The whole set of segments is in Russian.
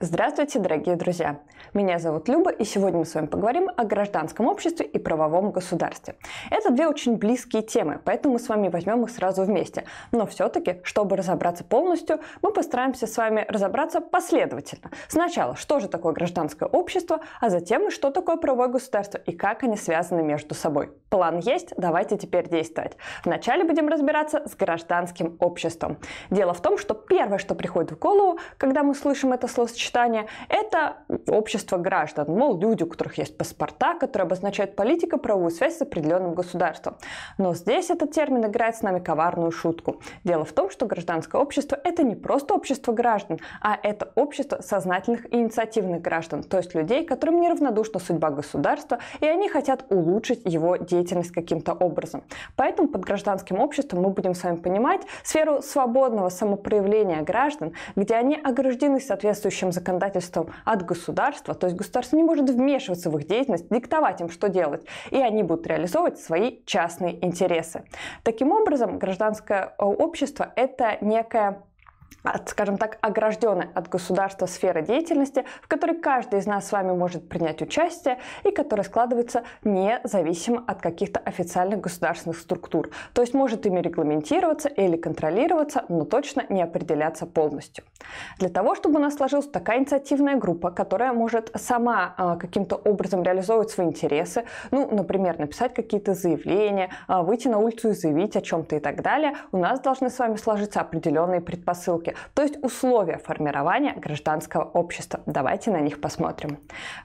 Здравствуйте, дорогие друзья! Меня зовут Люба, и сегодня мы с вами поговорим о гражданском обществе и правовом государстве. Это две очень близкие темы, поэтому мы с вами возьмем их сразу вместе. Но все-таки, чтобы разобраться полностью, мы постараемся с вами разобраться последовательно. Сначала, что же такое гражданское общество, а затем, что такое правовое государство и как они связаны между собой. План есть, давайте теперь действовать. Вначале будем разбираться с гражданским обществом. Дело в том, что первое, что приходит в голову, когда мы слышим это словосочетание, сочетание, это общество граждан, мол, люди, у которых есть паспорта, которые обозначают политика, правовую связь с определенным государством. Но здесь этот термин играет с нами коварную шутку. Дело в том, что гражданское общество – это не просто общество граждан, а это общество сознательных и инициативных граждан, то есть людей, которым неравнодушна судьба государства, и они хотят улучшить его деятельность каким-то образом. Поэтому под гражданским обществом мы будем с вами понимать сферу свободного самопроявления граждан, где они ограждены соответствующим законодательством от государства, то есть государство не может вмешиваться в их деятельность, диктовать им, что делать, и они будут реализовывать свои частные интересы. Таким образом, гражданское э, общество – это некая скажем так, огражденной от государства сферы деятельности, в которой каждый из нас с вами может принять участие и которая складывается независимо от каких-то официальных государственных структур. То есть может ими регламентироваться или контролироваться, но точно не определяться полностью. Для того, чтобы у нас сложилась такая инициативная группа, которая может сама а, каким-то образом реализовывать свои интересы, ну, например, написать какие-то заявления, а, выйти на улицу и заявить о чем-то и так далее, у нас должны с вами сложиться определенные предпосылки ссылки, то есть условия формирования гражданского общества. Давайте на них посмотрим.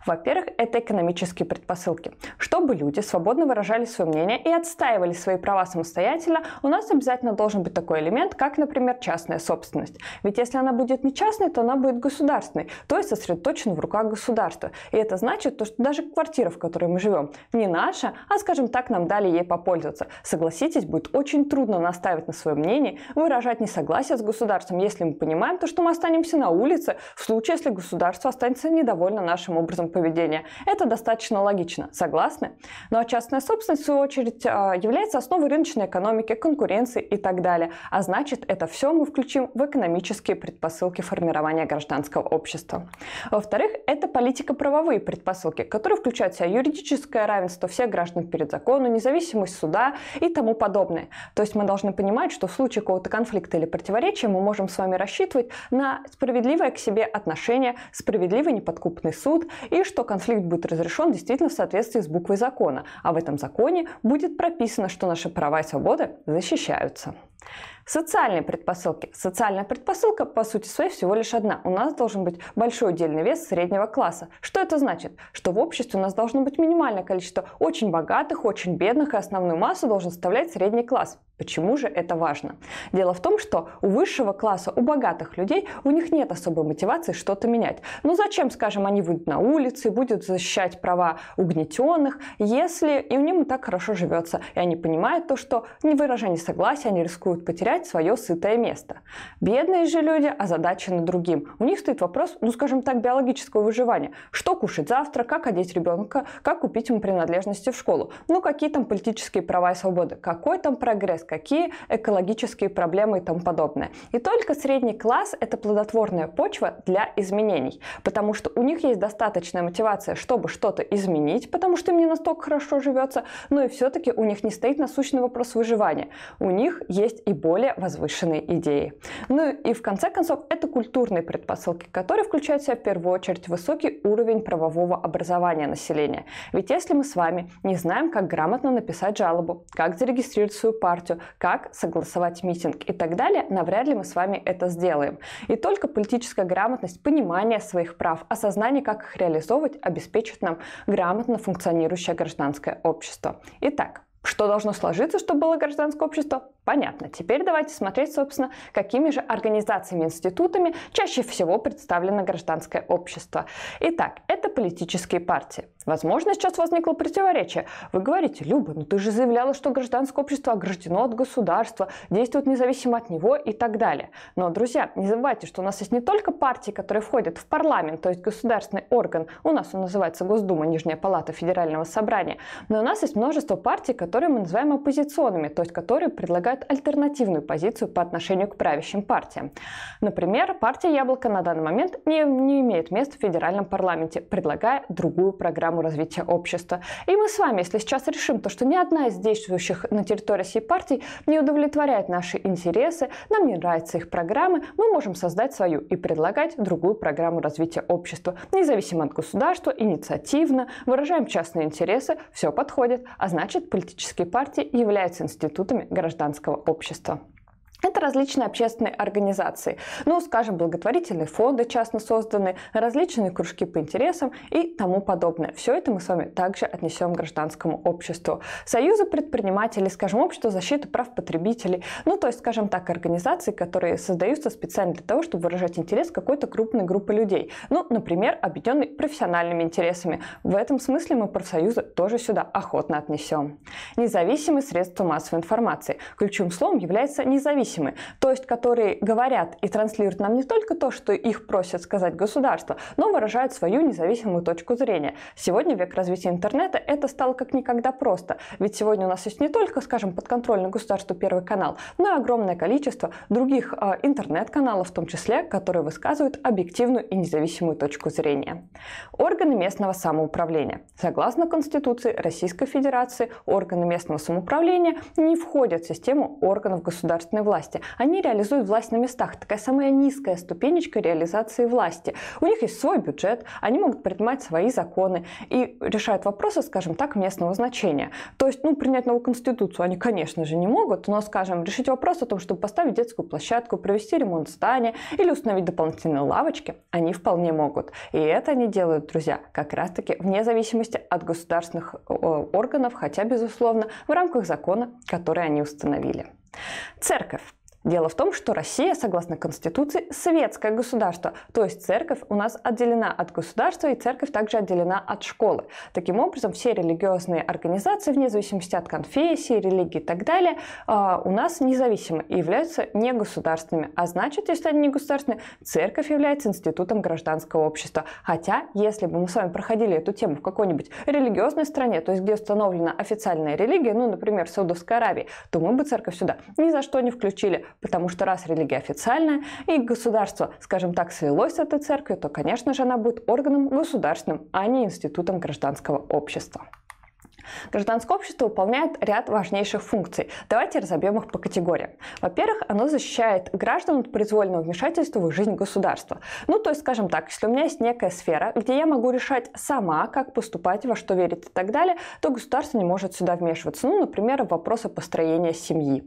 Во-первых, это экономические предпосылки. Чтобы люди свободно выражали свое мнение и отстаивали свои права самостоятельно, у нас обязательно должен быть такой элемент, как, например, частная собственность. Ведь если она будет не частной, то она будет государственной, то есть сосредоточена в руках государства. И это значит, то, что даже квартира, в которой мы живем, не наша, а, скажем так, нам дали ей попользоваться. Согласитесь, будет очень трудно настаивать на свое мнение, выражать несогласие с государством, если мы понимаем, то что мы останемся на улице в случае, если государство останется недовольно нашим образом поведения. Это достаточно логично, согласны? Но ну, а частная собственность, в свою очередь, а, является основой рыночной экономики, конкуренции и так далее. А значит, это все мы включим в экономические предпосылки формирования гражданского общества. Во-вторых, это политико-правовые предпосылки, которые включают в себя юридическое равенство всех граждан перед законом, независимость суда и тому подобное. То есть мы должны понимать, что в случае какого-то конфликта или противоречия мы можем с вами рассчитывать на справедливое к себе отношение, справедливый неподкупный суд и что конфликт будет разрешен действительно в соответствии с буквой закона. А в этом законе будет прописано, что наши права и свободы защищаются. Социальные предпосылки. Социальная предпосылка, по сути своей, всего лишь одна. У нас должен быть большой удельный вес среднего класса. Что это значит? Что в обществе у нас должно быть минимальное количество очень богатых, очень бедных, и основную массу должен составлять средний класс. Почему же это важно? Дело в том, что у высшего класса, у богатых людей, у них нет особой мотивации что-то менять. Ну зачем, скажем, они выйдут на улицы будут защищать права угнетенных, если и у них так хорошо живется, и они понимают то, что не выражение согласия они рискуют потерять взять свое сытое место. Бедные же люди озадачены другим. У них стоит вопрос, ну скажем так, биологического выживания. Что кушать завтра, как одеть ребенка, как купить ему принадлежности в школу. Ну какие там политические права и свободы, какой там прогресс, какие экологические проблемы и тому подобное. И только средний класс – это плодотворная почва для изменений, потому что у них есть достаточная мотивация, чтобы что-то изменить, потому что им не настолько хорошо живется, но и все-таки у них не стоит насущный вопрос выживания. У них есть и более более возвышенные идеи. Ну и в конце концов, это культурные предпосылки, которые включают в себя в первую очередь высокий уровень правового образования населения. Ведь если мы с вами не знаем, как грамотно написать жалобу, как зарегистрировать свою партию, как согласовать митинг и так далее, навряд ли мы с вами это сделаем. И только политическая грамотность, понимание своих прав, осознание, как их реализовывать, обеспечит нам грамотно функционирующее гражданское общество. Итак, что должно сложиться, чтобы было гражданское общество? Понятно. Теперь давайте смотреть, собственно, какими же организациями институтами чаще всего представлено гражданское общество. Итак, это политические партии. Возможно, сейчас возникло противоречие. Вы говорите, Люба, ну ты же заявляла, что гражданское общество ограждено от государства, действует независимо от него и так далее. Но, друзья, не забывайте, что у нас есть не только партии, которые входят в парламент, то есть государственный орган, у нас он называется Госдума, Нижняя Палата Федерального Собрания, но у нас есть множество партий, которые мы называем оппозиционными, то есть которые предлагают выражают альтернативную позицию по отношению к правящим партиям. Например, партия «Яблоко» на данный момент не, не имеет места в федеральном парламенте, предлагая другую программу развития общества. И мы с вами, если сейчас решим то, что ни одна из действующих на территории России партий не удовлетворяет наши интересы, нам не нравятся их программы, мы можем создать свою и предлагать другую программу развития общества, независимо от государства, инициативно, выражаем частные интересы, все подходит, а значит политические партии являются институтами гражданского гражданского общества. Это различные общественные организации, ну, скажем, благотворительные фонды частно созданные различные кружки по интересам и тому подобное. Все это мы с вами также отнесем к гражданскому обществу. Союзы предпринимателей, скажем, общество защиты прав потребителей, ну, то есть, скажем так, организации, которые создаются специально для того, чтобы выражать интерес какой-то крупной группы людей. Ну, например, объединенный профессиональными интересами. В этом смысле мы профсоюзы тоже сюда охотно отнесем. Независимые средства массовой информации. Ключевым словом является независимость независимы, то есть которые говорят и транслируют нам не только то, что их просят сказать государство, но выражают свою независимую точку зрения. Сегодня век развития интернета это стало как никогда просто, ведь сегодня у нас есть не только, скажем, подконтрольный государству Первый канал, но и огромное количество других э, интернет-каналов, в том числе, которые высказывают объективную и независимую точку зрения. Органы местного самоуправления. Согласно Конституции Российской Федерации, органы местного самоуправления не входят в систему органов государственной власти власти. Они реализуют власть на местах. Такая самая низкая ступенечка реализации власти. У них есть свой бюджет, они могут принимать свои законы и решают вопросы, скажем так, местного значения. То есть, ну, принять новую конституцию они, конечно же, не могут, но, скажем, решить вопрос о том, чтобы поставить детскую площадку, провести ремонт здания или установить дополнительные лавочки, они вполне могут. И это они делают, друзья, как раз-таки вне зависимости от государственных э, органов, хотя, безусловно, в рамках закона, который они установили. Церковь. Дело в том, что Россия, согласно Конституции, светское государство, то есть церковь у нас отделена от государства и церковь также отделена от школы. Таким образом, все религиозные организации, вне зависимости от конфессии, религии и так далее, а, у нас независимы и являются не государственными. А значит, если они не государственные, церковь является институтом гражданского общества. Хотя, если бы мы с вами проходили эту тему в какой-нибудь религиозной стране, то есть где установлена официальная религия, ну, например, в Саудовской Аравии, то мы бы церковь сюда ни за что не включили. Потому что раз религия официальная, и государство, скажем так, свелось с этой церковью, то, конечно же, она будет органом государственным, а не институтом гражданского общества. Гражданское общество выполняет ряд важнейших функций. Давайте разобьем их по категориям. Во-первых, оно защищает граждан от произвольного вмешательства в жизнь государства. Ну, то есть, скажем так, если у меня есть некая сфера, где я могу решать сама, как поступать, во что верить и так далее, то государство не может сюда вмешиваться. Ну, например, в вопросы построения семьи.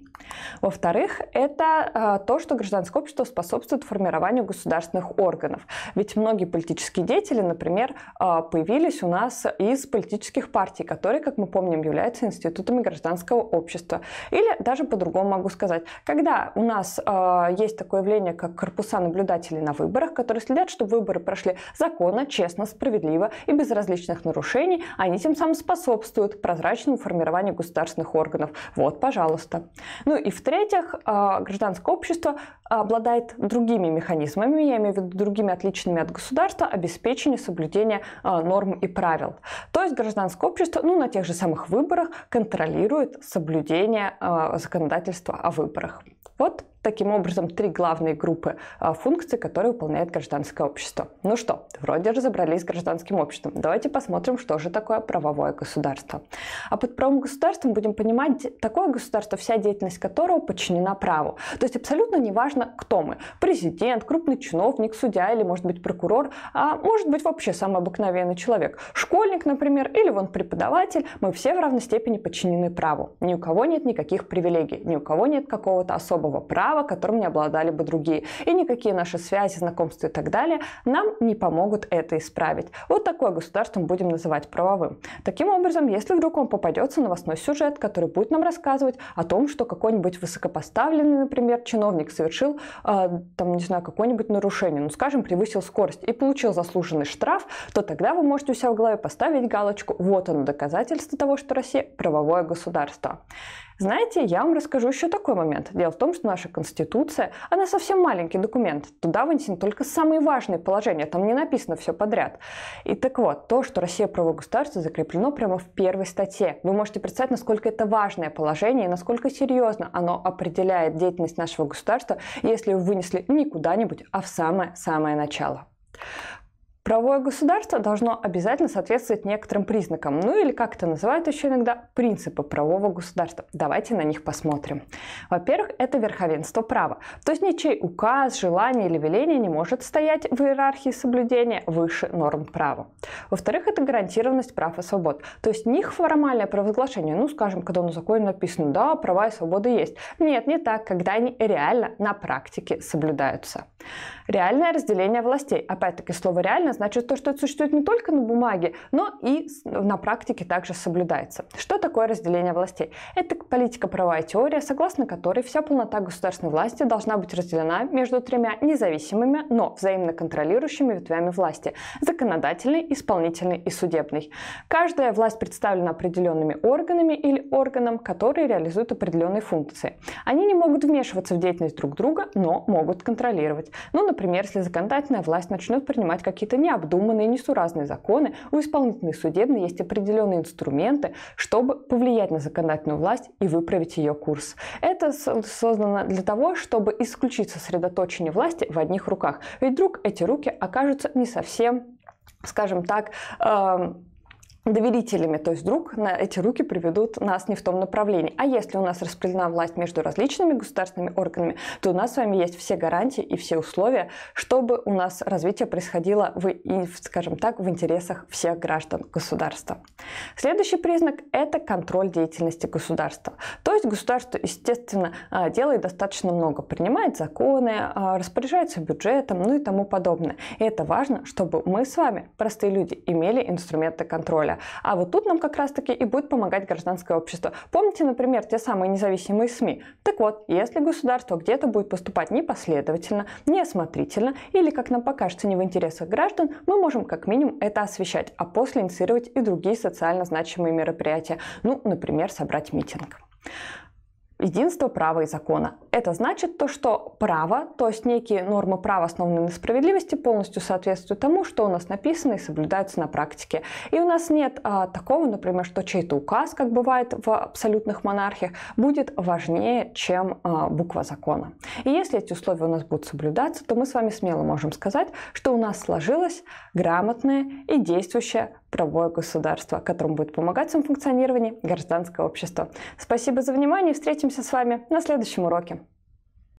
Во-вторых, это э, то, что гражданское общество способствует формированию государственных органов. Ведь многие политические деятели, например, э, появились у нас из политических партий, которые как мы помним, является институтами гражданского общества. Или даже по-другому могу сказать, когда у нас э, есть такое явление, как корпуса наблюдателей на выборах, которые следят, чтобы выборы прошли законно, честно, справедливо и без различных нарушений, они тем самым способствуют прозрачному формированию государственных органов. Вот, пожалуйста. Ну и в-третьих, э, гражданское общество обладает другими механизмами, я имею в виду другими отличными от государства, обеспечения соблюдения э, норм и правил. То есть гражданское общество, ну, на тех же самых выборах контролирует соблюдение э, законодательства о выборах. Вот Таким образом, три главные группы а, функций, которые выполняет гражданское общество. Ну что, вроде разобрались с гражданским обществом. Давайте посмотрим, что же такое правовое государство. А под правовым государством будем понимать такое государство, вся деятельность которого подчинена праву. То есть абсолютно неважно, кто мы. Президент, крупный чиновник, судья или, может быть, прокурор, а может быть, вообще самый обыкновенный человек. Школьник, например, или вон преподаватель. Мы все в равной степени подчинены праву. Ни у кого нет никаких привилегий, ни у кого нет какого-то особого права, потенциала, которым не обладали бы другие. И никакие наши связи, знакомства и так далее нам не помогут это исправить. Вот такое государство мы будем называть правовым. Таким образом, если вдруг вам попадется новостной сюжет, который будет нам рассказывать о том, что какой-нибудь высокопоставленный, например, чиновник совершил, э, там, не знаю, какое-нибудь нарушение, ну, скажем, превысил скорость и получил заслуженный штраф, то тогда вы можете у себя в голове поставить галочку «Вот оно, доказательство того, что Россия – правовое государство». Знаете, я вам расскажу еще такой момент. Дело в том, что наша Конституция, она совсем маленький документ. Туда вынесены только самые важные положения, там не написано все подряд. И так вот, то, что Россия правовое государство, закреплено прямо в первой статье. Вы можете представить, насколько это важное положение и насколько серьезно оно определяет деятельность нашего государства, если вы вынесли не куда-нибудь, а в самое-самое начало. Правовое государство должно обязательно соответствовать некоторым признакам, ну или как это называют еще иногда, принципы правового государства. Давайте на них посмотрим. Во-первых, это верховенство права. То есть ничей указ, желание или веление не может стоять в иерархии соблюдения выше норм права. Во-вторых, это гарантированность прав и свобод. То есть не формальное провозглашение, ну скажем, когда на законе написано, да, права и свободы есть. Нет, не так, когда они реально на практике соблюдаются. Реальное разделение властей. Опять-таки, слово «реально» значит то, что это существует не только на бумаге, но и на практике также соблюдается. Что такое разделение властей? Это политико-правовая теория, согласно которой вся полнота государственной власти должна быть разделена между тремя независимыми, но взаимно контролирующими ветвями власти – законодательной, исполнительной и судебной. Каждая власть представлена определенными органами или органом, которые реализуют определенные функции. Они не могут вмешиваться в деятельность друг друга, но могут контролировать. Ну, например, если законодательная власть начнет принимать какие-то необдуманные, несуразные законы, у исполнительной судебной есть определенные инструменты, чтобы повлиять на законодательную власть и выправить ее курс. Это создано для того, чтобы исключить сосредоточение власти в одних руках. Ведь вдруг эти руки окажутся не совсем, скажем так, э доверителями, то есть вдруг на эти руки приведут нас не в том направлении. А если у нас распределена власть между различными государственными органами, то у нас с вами есть все гарантии и все условия, чтобы у нас развитие происходило, в, скажем так, в интересах всех граждан государства. Следующий признак – это контроль деятельности государства. То есть государство, естественно, а, делает достаточно много, принимает законы, а, распоряжается бюджетом, ну и тому подобное. И это важно, чтобы мы с вами, простые люди, имели инструменты контроля. А вот тут нам как раз-таки и будет помогать гражданское общество. Помните, например, те самые независимые СМИ? Так вот, если государство где-то будет поступать непоследовательно, неосмотрительно или, как нам покажется, не в интересах граждан, мы можем как минимум это освещать, а после инициировать и другие социально значимые мероприятия. Ну, например, собрать митинг единство права и закона. Это значит то, что право, то есть некие нормы права, основанные на справедливости, полностью соответствуют тому, что у нас написано и соблюдается на практике. И у нас нет а, такого, например, что чей-то указ, как бывает в абсолютных монархиях, будет важнее, чем а, буква закона. И если эти условия у нас будут соблюдаться, то мы с вами смело можем сказать, что у нас сложилось грамотное и действующее правовое государство, которому будет помогать в своем функционировании гражданское общество. Спасибо за внимание. Встретимся с вами на следующем уроке.